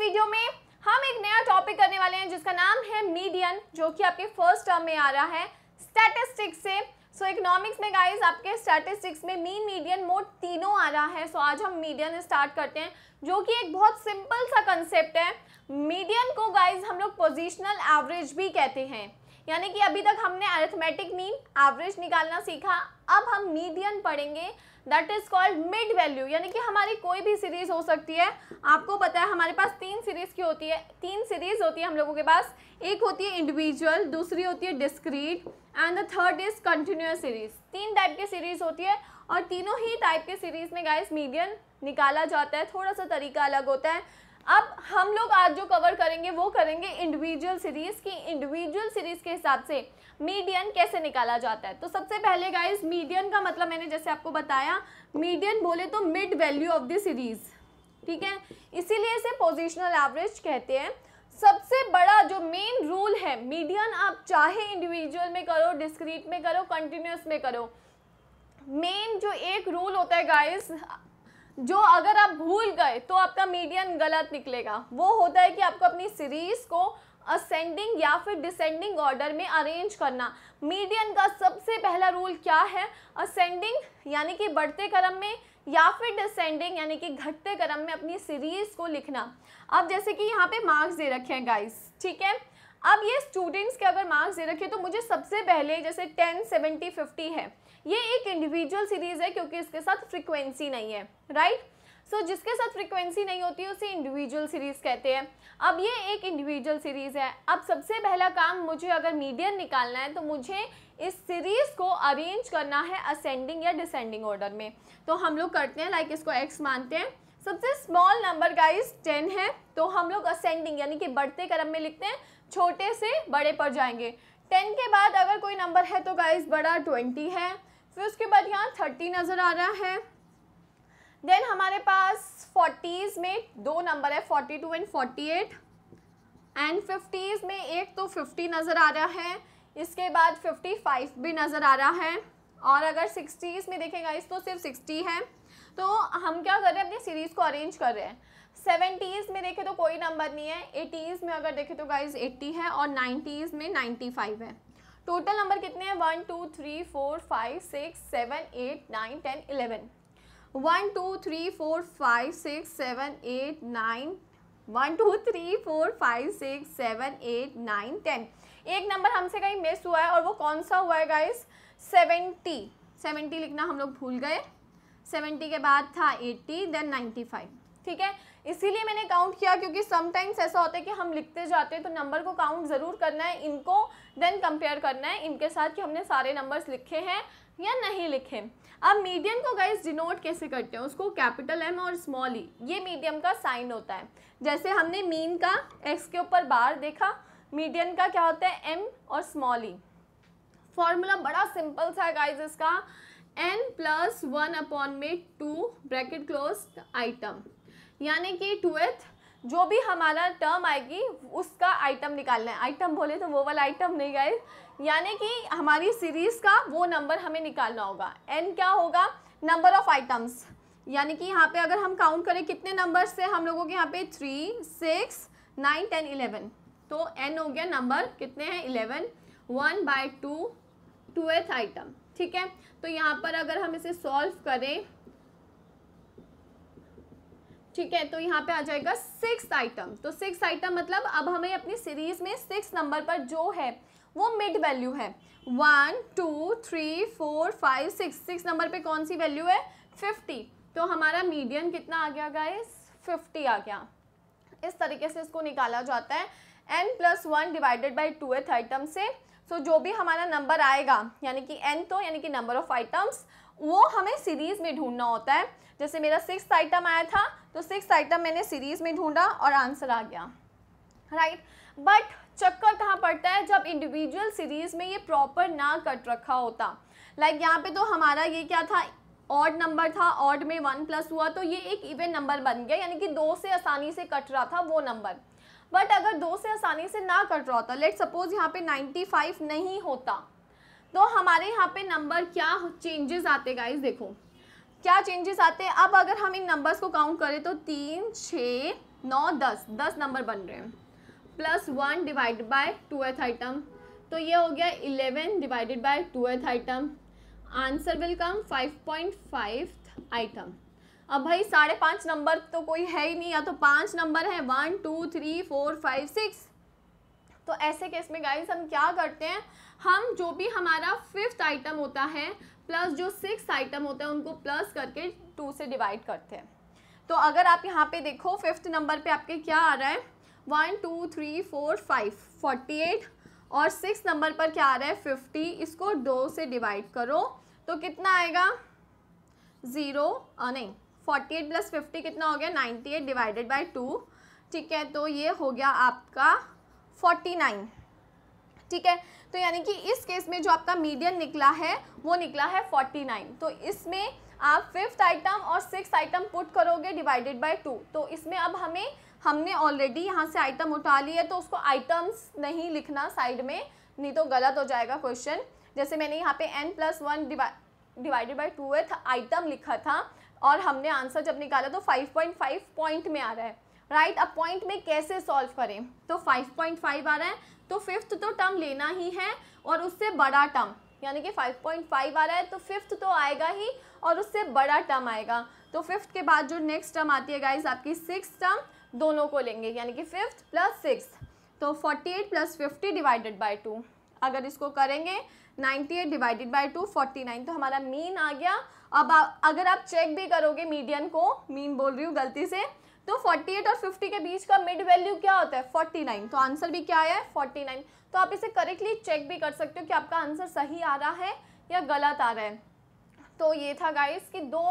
Video में हम एक नया टॉपिक करने वाले हैं जिसका नाम है मीडियन जो कि आपके फर्स्ट टर्म में आ रहा है स्टैटिस्टिक्स से सो so, इकोनॉमिक्स में गाइस आपके स्टैटिस्टिक्स में मीन मीडियन मोड तीनों आ रहा है सो so, आज हम मीडियन स्टार्ट करते हैं जो कि एक बहुत सिंपल सा कंसेप्ट है मीडियन को गाइस हम लोग पोजिशनल एवरेज भी कहते हैं यानी कि अभी तक हमने अरिथमेटिक मीन एवरेज निकालना सीखा अब हम मीडियन पढ़ेंगे that is called mid value यानी कि हमारी कोई भी सीरीज हो सकती है आपको पता है हमारे पास तीन सीरीज की होती है तीन सीरीज होती है हम लोगों के पास एक होती है इंडिविजुअल दूसरी होती है discrete and the third is continuous series तीन टाइप की सीरीज होती है और तीनों ही टाइप के सीरीज में गाइस मीडियन निकाला जाता है थोड़ा सा तरीका अलग होता है अब हम लोग आज जो कवर करेंगे वो करेंगे इंडिविजुअल सीरीज़ की इंडिविजुअल सीरीज़ के हिसाब से मीडियन कैसे निकाला जाता है तो सबसे पहले गाइज मीडियन का मतलब मैंने जैसे आपको बताया मीडियन बोले तो mid value of the series ठीक है इसीलिए इसे पोजिशनल एवरेज कहते हैं सबसे बड़ा जो मेन रूल है मीडियन आप चाहे इंडिविजुअल में करो डिस्क्रीट में करो कंटिन्यूस में करो मेन जो एक रूल होता है गाइस जो अगर आप भूल गए तो आपका मीडियन गलत निकलेगा वो होता है कि आपको अपनी सीरीज़ को असेंडिंग या फिर डिसेंडिंग ऑर्डर में अरेंज करना मीडियन का सबसे पहला रूल क्या है असेंडिंग यानी कि बढ़ते क्रम में या फिर डिसेंडिंग यानी कि घटते क्रम में अपनी सीरीज़ को लिखना अब जैसे कि यहाँ पे मार्क्स दे रखे हैं गाइस ठीक है अब ये स्टूडेंट्स के अगर मार्क्स दे रखे तो मुझे सबसे पहले जैसे टेन सेवेंटी फिफ्टी है ये एक इंडिविजुअल सीरीज़ है क्योंकि इसके साथ फ्रिक्वेंसी नहीं है राइट सो so, जिसके साथ फ्रिक्वेंसी नहीं होती है उसे इंडिविजुअल सीरीज़ कहते हैं अब ये एक इंडिविजुअल सीरीज़ है अब सबसे पहला काम मुझे अगर मीडियन निकालना है तो मुझे इस सीरीज़ को अरेंज करना है असेंडिंग या डिसेंडिंग ऑर्डर में तो हम लोग करते हैं लाइक इसको एक्स मानते हैं सबसे स्मॉल नंबर गाइस टेन है तो हम लोग असेंडिंग यानी कि बढ़ते क्रम में लिखते हैं छोटे से बड़े पर जाएंगे टेन के बाद अगर कोई नंबर है तो गाइस बड़ा ट्वेंटी है फिर उसके बाद यहाँ थर्टी नज़र आ रहा है देन हमारे पास फोर्टीज़ में दो नंबर है forty two and forty eight and fifties में एक तो फिफ्टी नज़र आ रहा है इसके बाद फिफ्टी फाइव भी नज़र आ रहा है और अगर सिक्सटीज़ में देखें इस तो सिर्फ सिक्सटी है तो हम क्या कर रहे हैं अपनी सीरीज़ को अरेंज कर रहे हैं सेवेंटीज़ में देखें तो कोई नंबर नहीं है एटीज़ में अगर देखें तो गाइज एट्टी है और नाइन्टीज़ में नाइन्टी फाइव है टोटल नंबर कितने हैं one two three four five six seven eight nine ten eleven one two three four five six seven eight nine one two three four five six seven eight nine ten एक number हमसे कहीं miss हुआ है और वो कौन सा हुआ है गाइस सेवेंटी सेवेंटी लिखना हम लोग भूल गए सेवेंटी के बाद था एट्टी देन नाइन्टी फाइव ठीक है इसीलिए मैंने काउंट किया क्योंकि समटाइम्स ऐसा होता है कि हम लिखते जाते हैं तो नंबर को काउंट ज़रूर करना है इनको देन कंपेयर करना है इनके साथ कि हमने सारे नंबर्स लिखे हैं या नहीं लिखे अब मीडियम को गाइस डिनोट कैसे करते हैं उसको कैपिटल एम और स्मॉल ई e, ये मीडियम का साइन होता है जैसे हमने मीन का एक्स के ऊपर बार देखा मीडियम का क्या होता है एम और स्मॉल ई फॉर्मूला बड़ा सिंपल सा है गाइज इसका एन प्लस वन अपॉन में टू ब्रैकेट क्लोज आइटम यानी कि ट्वेल्थ जो भी हमारा टर्म आएगी उसका आइटम निकालना है आइटम बोले तो वो वाला आइटम नहीं गए यानी कि हमारी सीरीज़ का वो नंबर हमें निकालना होगा एन क्या होगा नंबर ऑफ आइटम्स यानी कि यहाँ पे अगर हम काउंट करें कितने नंबर से हम लोगों के यहाँ पे three six nine ten eleven तो एन हो गया नंबर कितने हैं eleven one by two twelfth item ठीक है तो यहाँ पर अगर हम इसे सॉल्व करें ठीक है तो यहाँ पे आ जाएगा सिक्स आइटम तो सिक्स आइटम मतलब अब हमें अपनी सीरीज में सिक्स नंबर पर जो है वो मिड वैल्यू है one two three four five six six number पे कौन सी वैल्यू है फिफ्टी तो हमारा मीडियन कितना आ गया गाइस फिफ्टी आ गया इस तरीके से इसको निकाला जाता है N plus one divided by two th item से सो so, जो भी हमारा नंबर आएगा यानी कि एन तो यानी कि नंबर ऑफ आइटम्स वो हमें सीरीज़ में ढूंढना होता है जैसे मेरा सिक्स आइटम आया था तो सिक्स आइटम मैंने सीरीज़ में ढूंढा और आंसर आ गया राइट right? बट चक्कर कहाँ पड़ता है जब इंडिविजुअल सीरीज़ में ये प्रॉपर ना कट रखा होता लाइक like यहाँ पे तो हमारा ये क्या था ऑड नंबर था ऑड में वन प्लस हुआ तो ये एक इवेंट नंबर बन गया यानी कि दो से आसानी से कट रहा था वो नंबर बट अगर दो से आसानी से ना कट रहा होता लेट सपोज यहाँ पे 95 नहीं होता तो हमारे यहाँ पे नंबर क्या चेंजेस आते गाइज देखो क्या चेंजेस आते हैं अब अगर हम इन नंबर्स को काउंट करें तो तीन छः नौ दस दस नंबर बन रहे हैं plus one divide by th item तो ये हो गया eleven divided by two th item answer will come five point five item अब भाई साढ़े पाँच नंबर तो कोई है ही नहीं या तो पाँच नंबर है one two three four five six तो ऐसे केस में गाइस हम क्या करते हैं हम जो भी हमारा फिफ्थ आइटम होता है प्लस जो सिक्स आइटम होता है उनको प्लस करके टू से डिवाइड करते हैं तो अगर आप यहाँ पे देखो फिफ्थ नंबर पे आपके क्या आ रहा है one two three four five forty eight और सिक्स नंबर पर क्या आ रहा है फिफ्टी इसको दो से डिवाइड करो तो कितना आएगा ज़ीरो नहीं फोर्टी एट प्लस फिफ्टी कितना हो गया ninety eight divided by two ठीक है तो ये हो गया आपका फोर्टी नाइन ठीक है तो यानी कि इस केस में जो आपका मीडियम निकला है वो निकला है फोर्टी नाइन तो इसमें आप फिफ्थ आइटम और सिक्स आइटम पुट करोगे डिवाइडेड बाई टू तो इसमें अब हमें हमने ऑलरेडी यहाँ से आइटम उठा ली है तो उसको आइटम्स नहीं लिखना साइड में नहीं तो गलत हो जाएगा क्वेश्चन जैसे मैंने यहाँ पे N plus one divided by two th item लिखा था और हमने आंसर जब निकाला तो 5.5 पॉइंट में आ रहा है राइट अब पॉइंट में कैसे सॉल्व करें तो 5.5 आ रहा है तो फिफ्थ तो टर्म लेना ही है और उससे बड़ा टर्म यानी कि 5.5 आ रहा है तो फिफ्थ तो आएगा ही और उससे बड़ा टर्म आएगा तो फिफ्थ के बाद जो नेक्स्ट टर्म आती है गाइज आपकी सिक्स टर्म दोनों को लेंगे यानी कि फिफ्थ प्लस सिक्स तो forty eight plus fifty divided by two अगर इसको करेंगे 98 डिवाइडेड बाय 2 49 तो हमारा मीन आ गया अब आ, अगर आप चेक भी करोगे मीडियन को मीन बोल रही हूँ गलती से तो 48 और 50 के बीच का मिड वैल्यू क्या होता है 49 तो आंसर भी क्या आया है 49 तो आप इसे करेक्टली चेक भी कर सकते हो कि आपका आंसर सही आ रहा है या गलत आ रहा है तो ये था गाइस कि दो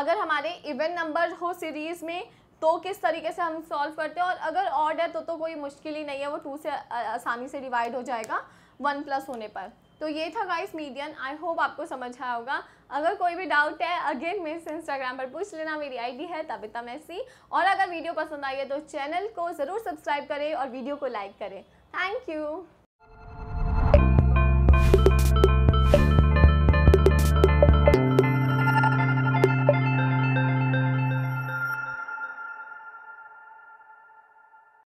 अगर हमारे इवेंट नंबर हो सीरीज़ में तो किस तरीके से हम सॉल्व करते हैं और अगर ऑड है तो तो कोई मुश्किल ही नहीं है वो टू से आसानी से डिवाइड हो जाएगा वन प्लस होने पर तो ये था गाइस मीडियन आई होप आपको समझ आया होगा अगर कोई भी डाउट है अगेन मेरे से इंस्टाग्राम पर पूछ लेना मेरी आईडी है तबिता मैसी और अगर वीडियो पसंद आई है तो चैनल को ज़रूर सब्सक्राइब करें और वीडियो को लाइक करें थैंक यू